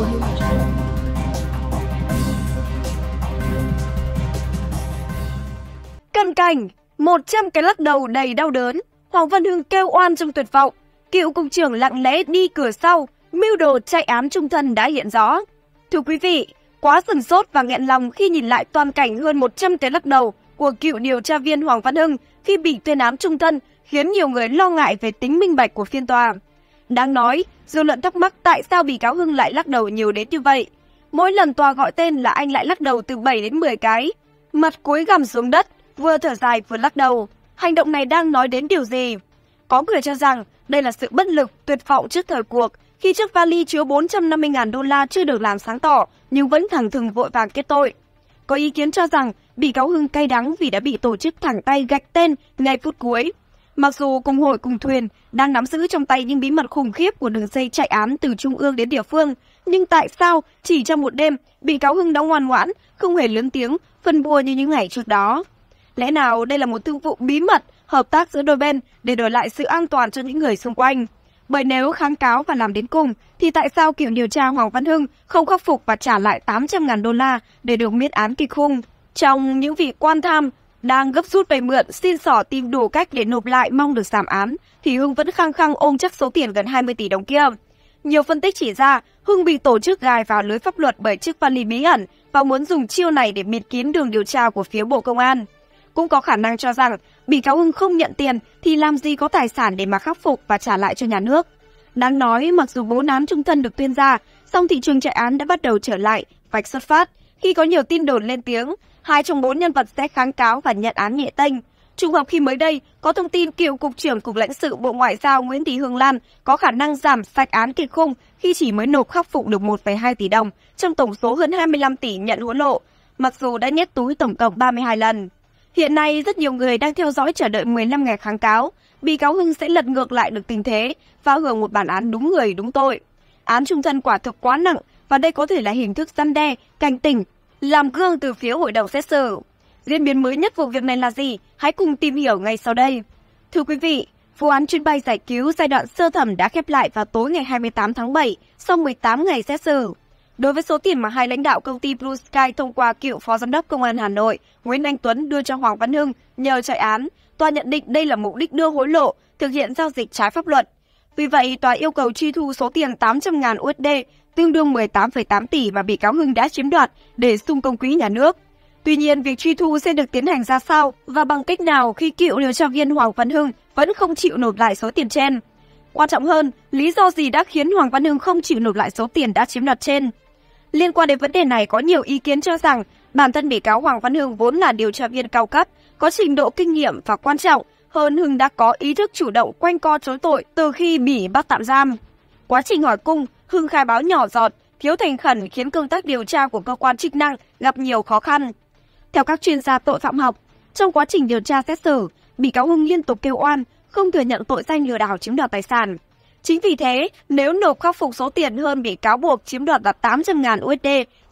cân hiệu Iran. Cận cảnh, 100 cái lắc đầu đầy đau đớn, Hoàng Văn Hưng kêu oan trong tuyệt vọng. Cựu cục trưởng lặng lẽ đi cửa sau, mưu đồ chạy án trung thân đã hiện rõ. Thưa quý vị, quá sừng sốt và nghẹn lòng khi nhìn lại toàn cảnh hơn 100 cái lắc đầu của cựu điều tra viên Hoàng Văn Hưng khi bị tuyên án trung thân khiến nhiều người lo ngại về tính minh bạch của phiên tòa. Đáng nói, Dư luận thắc mắc tại sao bị cáo Hưng lại lắc đầu nhiều đến như vậy. Mỗi lần tòa gọi tên là anh lại lắc đầu từ 7 đến 10 cái. Mặt cuối gằm xuống đất, vừa thở dài vừa lắc đầu. Hành động này đang nói đến điều gì? Có người cho rằng đây là sự bất lực, tuyệt vọng trước thời cuộc, khi chiếc vali chứa 450.000 đô la chưa được làm sáng tỏ nhưng vẫn thẳng thừng vội vàng kết tội. Có ý kiến cho rằng bị cáo Hưng cay đắng vì đã bị tổ chức thẳng tay gạch tên ngay phút cuối. Mặc dù cùng hội cùng thuyền đang nắm giữ trong tay những bí mật khủng khiếp của đường dây chạy án từ trung ương đến địa phương, nhưng tại sao chỉ trong một đêm, bị cáo Hưng đã ngoan ngoãn, không hề lớn tiếng, phân bua như những ngày trước đó? Lẽ nào đây là một thương vụ bí mật, hợp tác giữa đôi bên để đổi lại sự an toàn cho những người xung quanh? Bởi nếu kháng cáo và làm đến cùng, thì tại sao kiểu điều tra Hoàng Văn Hưng không khắc phục và trả lại 800.000 đô la để được miễn án kịch khung? Trong những vị quan tham đang gấp rút vay mượn, xin sỏ tìm đủ cách để nộp lại mong được giảm án, thì Hưng vẫn khăng khăng ôm chắc số tiền gần 20 tỷ đồng kia. Nhiều phân tích chỉ ra, Hưng bị tổ chức gài vào lưới pháp luật bởi chiếc vali bí ẩn và muốn dùng chiêu này để bịt kín đường điều tra của phía Bộ Công an. Cũng có khả năng cho rằng, bị cáo Hưng không nhận tiền thì làm gì có tài sản để mà khắc phục và trả lại cho nhà nước. Đáng nói, mặc dù bố nám trung thân được tuyên ra, song thị trường chạy án đã bắt đầu trở lại, vạch xuất phát khi có nhiều tin đồn lên tiếng Hai trong bốn nhân vật sẽ kháng cáo và nhận án nhẹ tênh. Trung hợp khi mới đây, có thông tin cựu Cục trưởng Cục lãnh sự Bộ Ngoại giao Nguyễn Thị Hương Lan có khả năng giảm sạch án kiệt khung khi chỉ mới nộp khắc phục được 1,2 tỷ đồng trong tổng số hơn 25 tỷ nhận hối lộ, mặc dù đã nhét túi tổng cộng 32 lần. Hiện nay, rất nhiều người đang theo dõi chờ đợi 15 ngày kháng cáo. Bị cáo Hưng sẽ lật ngược lại được tình thế và hưởng một bản án đúng người đúng tội. Án trung thân quả thực quá nặng và đây có thể là hình thức răn đe, cảnh tỉnh làm gương từ phía hội đồng xét xử. Diễn biến mới nhất vụ việc này là gì? Hãy cùng tìm hiểu ngay sau đây. Thưa quý vị, vụ án chuyến bay giải cứu giai đoạn sơ thẩm đã khép lại vào tối ngày 28 tháng 7 sau 18 ngày xét xử. Đối với số tiền mà hai lãnh đạo công ty Blue Sky thông qua cựu phó giám đốc công an Hà Nội Nguyễn Anh Tuấn đưa cho Hoàng Văn Hưng nhờ chạy án, tòa nhận định đây là mục đích đưa hối lộ, thực hiện giao dịch trái pháp luật vì vậy, tòa yêu cầu truy thu số tiền 800.000 USD, tương đương 18,8 tỷ mà bị cáo Hưng đã chiếm đoạt để xung công quỹ nhà nước. Tuy nhiên, việc truy thu sẽ được tiến hành ra sao và bằng cách nào khi cựu điều tra viên Hoàng Văn Hưng vẫn không chịu nộp lại số tiền trên. Quan trọng hơn, lý do gì đã khiến Hoàng Văn Hưng không chịu nộp lại số tiền đã chiếm đoạt trên? Liên quan đến vấn đề này có nhiều ý kiến cho rằng bản thân bị cáo Hoàng Văn Hưng vốn là điều tra viên cao cấp, có trình độ kinh nghiệm và quan trọng hơn Hưng đã có ý thức chủ động quanh co chối tội từ khi bị bắt tạm giam. Quá trình hỏi cung, Hưng khai báo nhỏ giọt, thiếu thành khẩn khiến công tác điều tra của cơ quan chức năng gặp nhiều khó khăn. Theo các chuyên gia tội phạm học, trong quá trình điều tra xét xử, bị cáo Hưng liên tục kêu oan, không thừa nhận tội danh lừa đảo chiếm đoạt tài sản. Chính vì thế, nếu nộp khắc phục số tiền hơn bị cáo buộc chiếm đoạt là 800.000 USD,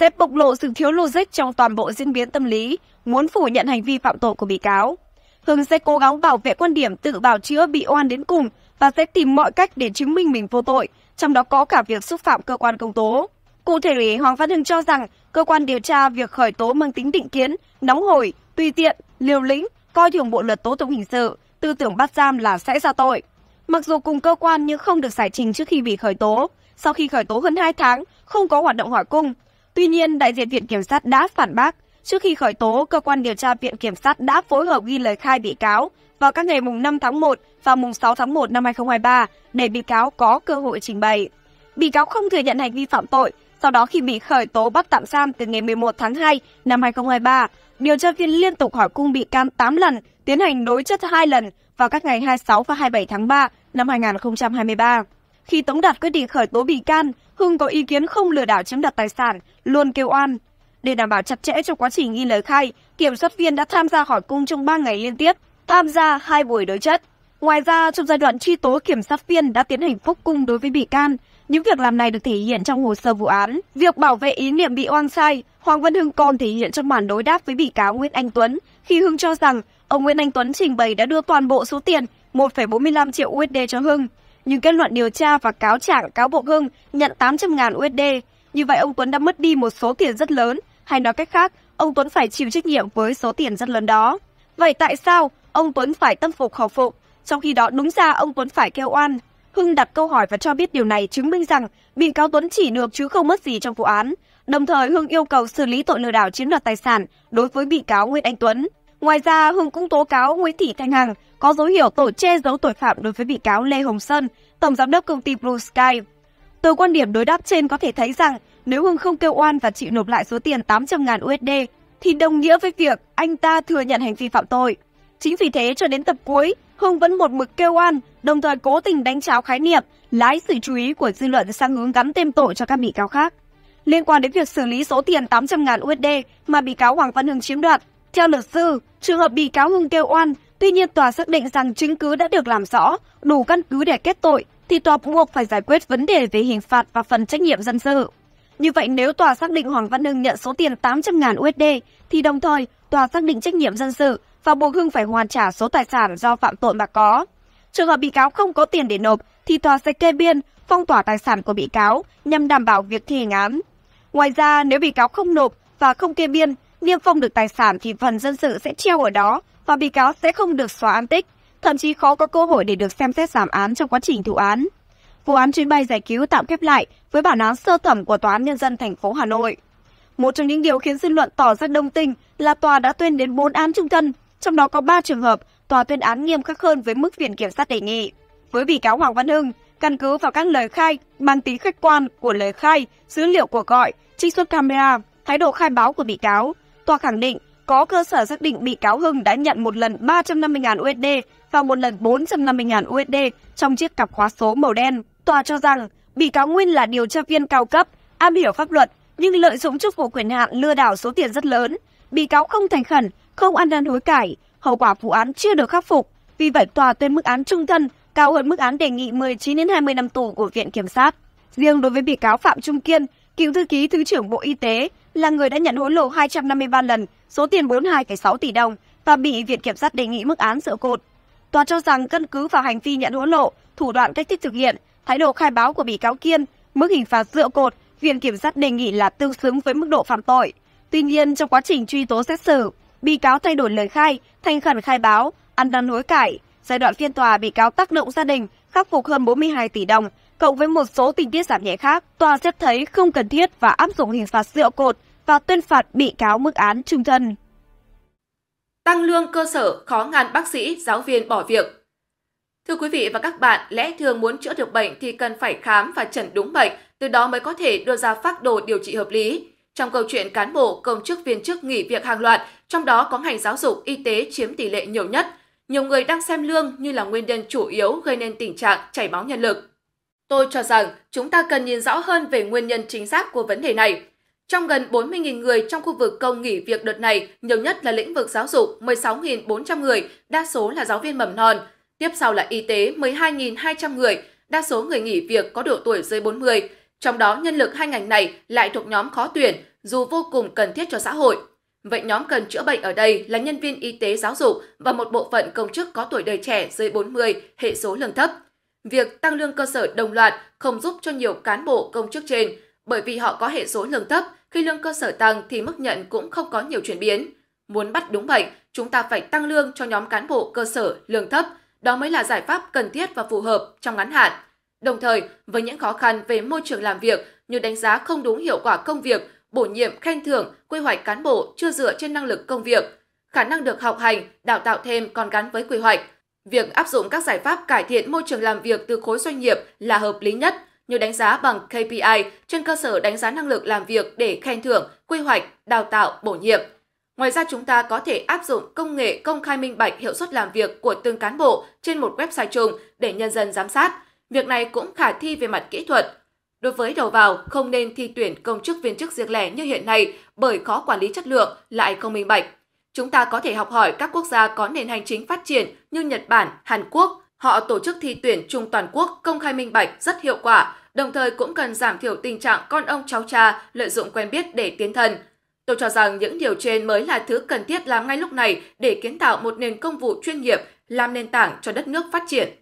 sẽ bộc lộ sự thiếu logic trong toàn bộ diễn biến tâm lý, muốn phủ nhận hành vi phạm tội của bị cáo. Hương sẽ cố gắng bảo vệ quan điểm tự bào chữa bị oan đến cùng và sẽ tìm mọi cách để chứng minh mình vô tội, trong đó có cả việc xúc phạm cơ quan công tố. Cụ thể, Hoàng Văn Hưng cho rằng cơ quan điều tra việc khởi tố mang tính định kiến, nóng hổi, tùy tiện, liều lĩnh, coi thường bộ luật tố tụng hình sự, tư tưởng bắt giam là sẽ ra tội. Mặc dù cùng cơ quan nhưng không được giải trình trước khi bị khởi tố, sau khi khởi tố hơn 2 tháng, không có hoạt động hỏi cung. Tuy nhiên, đại diện Viện Kiểm sát đã phản bác Trước khi khởi tố, cơ quan điều tra Viện Kiểm sát đã phối hợp ghi lời khai bị cáo vào các ngày mùng 5 tháng 1 và mùng 6 tháng 1 năm 2023 để bị cáo có cơ hội trình bày. Bị cáo không thừa nhận hành vi phạm tội, sau đó khi bị khởi tố bắt tạm giam từ ngày 11 tháng 2 năm 2023, điều tra viên liên tục hỏi cung bị can 8 lần, tiến hành đối chất 2 lần vào các ngày 26 và 27 tháng 3 năm 2023. Khi tống đạt quyết định khởi tố bị can, Hưng có ý kiến không lừa đảo chiếm đoạt tài sản, luôn kêu oan, để đảm bảo chặt chẽ cho quá trình ghi lời khai, kiểm soát viên đã tham gia hỏi cung trong 3 ngày liên tiếp, tham gia hai buổi đối chất. Ngoài ra, trong giai đoạn truy tố, kiểm sát viên đã tiến hành phúc cung đối với bị can. Những việc làm này được thể hiện trong hồ sơ vụ án. Việc bảo vệ ý niệm bị oan sai, Hoàng Văn Hưng còn thể hiện trong bản đối đáp với bị cáo Nguyễn Anh Tuấn khi Hưng cho rằng ông Nguyễn Anh Tuấn trình bày đã đưa toàn bộ số tiền 1,45 triệu USD cho Hưng. Nhưng kết luận điều tra và cáo trạng cáo buộc Hưng nhận 800.000 USD. Như vậy ông Tuấn đã mất đi một số tiền rất lớn hay nói cách khác, ông Tuấn phải chịu trách nhiệm với số tiền rất lớn đó. Vậy tại sao ông Tuấn phải tâm phục khẩu phục, trong khi đó đúng ra ông Tuấn phải kêu oan? Hưng đặt câu hỏi và cho biết điều này chứng minh rằng bị cáo Tuấn chỉ được chứ không mất gì trong vụ án. Đồng thời Hưng yêu cầu xử lý tội lừa đảo chiếm đoạt tài sản đối với bị cáo Nguyễn Anh Tuấn. Ngoài ra, Hưng cũng tố cáo Nguyễn Thị Thanh Hằng có dấu hiệu tội che giấu tội phạm đối với bị cáo Lê Hồng Sơn, tổng giám đốc công ty Blue Sky. Từ quan điểm đối đáp trên có thể thấy rằng nếu Hưng không kêu oan và chịu nộp lại số tiền 800 ngàn USD, thì đồng nghĩa với việc anh ta thừa nhận hành vi phạm tội. Chính vì thế cho đến tập cuối, Hưng vẫn một mực kêu oan, đồng thời cố tình đánh cháo khái niệm, lái sự chú ý của dư luận sang hướng gắn tên tội cho các bị cáo khác. Liên quan đến việc xử lý số tiền 800 ngàn USD mà bị cáo Hoàng Văn Hưng chiếm đoạt, theo luật sư, trường hợp bị cáo Hưng kêu oan, tuy nhiên tòa xác định rằng chứng cứ đã được làm rõ, đủ căn cứ để kết tội, thì tòa buộc phải giải quyết vấn đề về hình phạt và phần trách nhiệm dân sự. Như vậy nếu tòa xác định Hoàng Văn Hưng nhận số tiền 800 ngàn USD thì đồng thời tòa xác định trách nhiệm dân sự và buộc Hưng phải hoàn trả số tài sản do phạm tội mà có. Trường hợp bị cáo không có tiền để nộp thì tòa sẽ kê biên, phong tỏa tài sản của bị cáo nhằm đảm bảo việc thi hành án. Ngoài ra, nếu bị cáo không nộp và không kê biên, niêm phong được tài sản thì phần dân sự sẽ treo ở đó và bị cáo sẽ không được xóa án tích, thậm chí khó có cơ hội để được xem xét giảm án trong quá trình thụ án vụ án chuyến bay giải cứu tạm khép lại với bản án sơ thẩm của Tòa án Nhân dân thành phố Hà Nội. Một trong những điều khiến dư luận tỏ ra đông tình là tòa đã tuyên đến 4 án trung thân, trong đó có 3 trường hợp tòa tuyên án nghiêm khắc hơn với mức viện kiểm sát đề nghị. Với bị cáo Hoàng Văn Hưng, căn cứ vào các lời khai mang tính khách quan của lời khai, dữ liệu cuộc gọi, trích xuất camera, thái độ khai báo của bị cáo, tòa khẳng định có cơ sở xác định bị cáo Hưng đã nhận một lần 350.000 USD và một lần 450.000 USD trong chiếc cặp khóa số màu đen. Tòa cho rằng bị cáo Nguyên là điều tra viên cao cấp, am hiểu pháp luật nhưng lợi dụng chức vụ quyền hạn lừa đảo số tiền rất lớn. Bị cáo không thành khẩn, không ăn năn hối cải, hậu quả vụ án chưa được khắc phục. Vì vậy tòa tuyên mức án trung thân cao hơn mức án đề nghị 19 đến 20 năm tù của viện kiểm sát. Riêng đối với bị cáo Phạm Trung Kiên, cựu thư ký Thứ trưởng Bộ Y tế là người đã nhận hối lộ 253 lần, số tiền 42,6 tỷ đồng và bị viện kiểm sát đề nghị mức án dựa cột. Tòa cho rằng căn cứ vào hành vi nhận hối lộ, thủ đoạn cách thức thực hiện, thái độ khai báo của bị cáo Kiên, mức hình phạt dựa cột, Viện Kiểm sát đề nghị là tương xứng với mức độ phạm tội. Tuy nhiên, trong quá trình truy tố xét xử, bị cáo thay đổi lời khai, thành khẩn khai báo, ăn năn hối cải. Giai đoạn phiên tòa, bị cáo tác động gia đình, khắc phục hơn 42 tỷ đồng, cộng với một số tình tiết giảm nhẹ khác. Tòa xét thấy không cần thiết và áp dụng hình phạt dựa cột và tuyên phạt bị cáo mức án trung thân. Tăng lương cơ sở khó ngăn bác sĩ, giáo viên bỏ việc Thưa quý vị và các bạn, lẽ thường muốn chữa được bệnh thì cần phải khám và chẩn đúng bệnh, từ đó mới có thể đưa ra phác đồ điều trị hợp lý. Trong câu chuyện cán bộ, công chức viên chức nghỉ việc hàng loạt, trong đó có ngành giáo dục, y tế chiếm tỷ lệ nhiều nhất. Nhiều người đang xem lương như là nguyên nhân chủ yếu gây nên tình trạng chảy máu nhân lực. Tôi cho rằng chúng ta cần nhìn rõ hơn về nguyên nhân chính xác của vấn đề này. Trong gần 40.000 người trong khu vực công nghỉ việc đợt này, nhiều nhất là lĩnh vực giáo dục, 16.400 người, đa số là giáo viên mầm non. Tiếp sau là y tế 12.200 người, đa số người nghỉ việc có độ tuổi dưới 40. Trong đó nhân lực hai ngành này lại thuộc nhóm khó tuyển dù vô cùng cần thiết cho xã hội. Vậy nhóm cần chữa bệnh ở đây là nhân viên y tế giáo dục và một bộ phận công chức có tuổi đời trẻ dưới 40, hệ số lương thấp. Việc tăng lương cơ sở đồng loạt không giúp cho nhiều cán bộ công chức trên, bởi vì họ có hệ số lương thấp, khi lương cơ sở tăng thì mức nhận cũng không có nhiều chuyển biến. Muốn bắt đúng bệnh, chúng ta phải tăng lương cho nhóm cán bộ cơ sở lương thấp, đó mới là giải pháp cần thiết và phù hợp trong ngắn hạn. Đồng thời, với những khó khăn về môi trường làm việc như đánh giá không đúng hiệu quả công việc, bổ nhiệm khen thưởng, quy hoạch cán bộ chưa dựa trên năng lực công việc, khả năng được học hành, đào tạo thêm còn gắn với quy hoạch. Việc áp dụng các giải pháp cải thiện môi trường làm việc từ khối doanh nghiệp là hợp lý nhất, như đánh giá bằng KPI trên cơ sở đánh giá năng lực làm việc để khen thưởng, quy hoạch, đào tạo, bổ nhiệm – Ngoài ra chúng ta có thể áp dụng công nghệ công khai minh bạch hiệu suất làm việc của từng cán bộ trên một website chung để nhân dân giám sát. Việc này cũng khả thi về mặt kỹ thuật. Đối với đầu vào, không nên thi tuyển công chức viên chức riêng lẻ như hiện nay bởi khó quản lý chất lượng lại không minh bạch. Chúng ta có thể học hỏi các quốc gia có nền hành chính phát triển như Nhật Bản, Hàn Quốc. Họ tổ chức thi tuyển chung toàn quốc công khai minh bạch rất hiệu quả, đồng thời cũng cần giảm thiểu tình trạng con ông cháu cha lợi dụng quen biết để tiến thân – Tôi cho rằng những điều trên mới là thứ cần thiết làm ngay lúc này để kiến tạo một nền công vụ chuyên nghiệp, làm nền tảng cho đất nước phát triển.